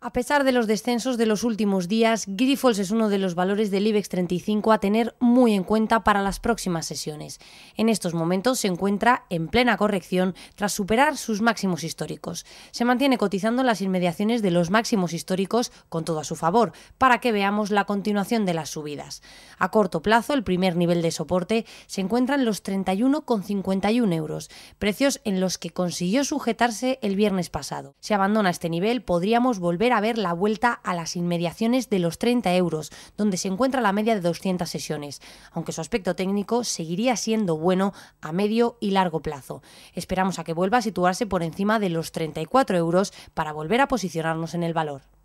A pesar de los descensos de los últimos días, Grifols es uno de los valores del IBEX 35 a tener muy en cuenta para las próximas sesiones. En estos momentos se encuentra en plena corrección tras superar sus máximos históricos. Se mantiene cotizando las inmediaciones de los máximos históricos con todo a su favor, para que veamos la continuación de las subidas. A corto plazo, el primer nivel de soporte se encuentra en los 31,51 euros, precios en los que consiguió sujetarse el viernes pasado. Si abandona este nivel, podríamos volver a ver la vuelta a las inmediaciones de los 30 euros, donde se encuentra la media de 200 sesiones, aunque su aspecto técnico seguiría siendo bueno a medio y largo plazo. Esperamos a que vuelva a situarse por encima de los 34 euros para volver a posicionarnos en el valor.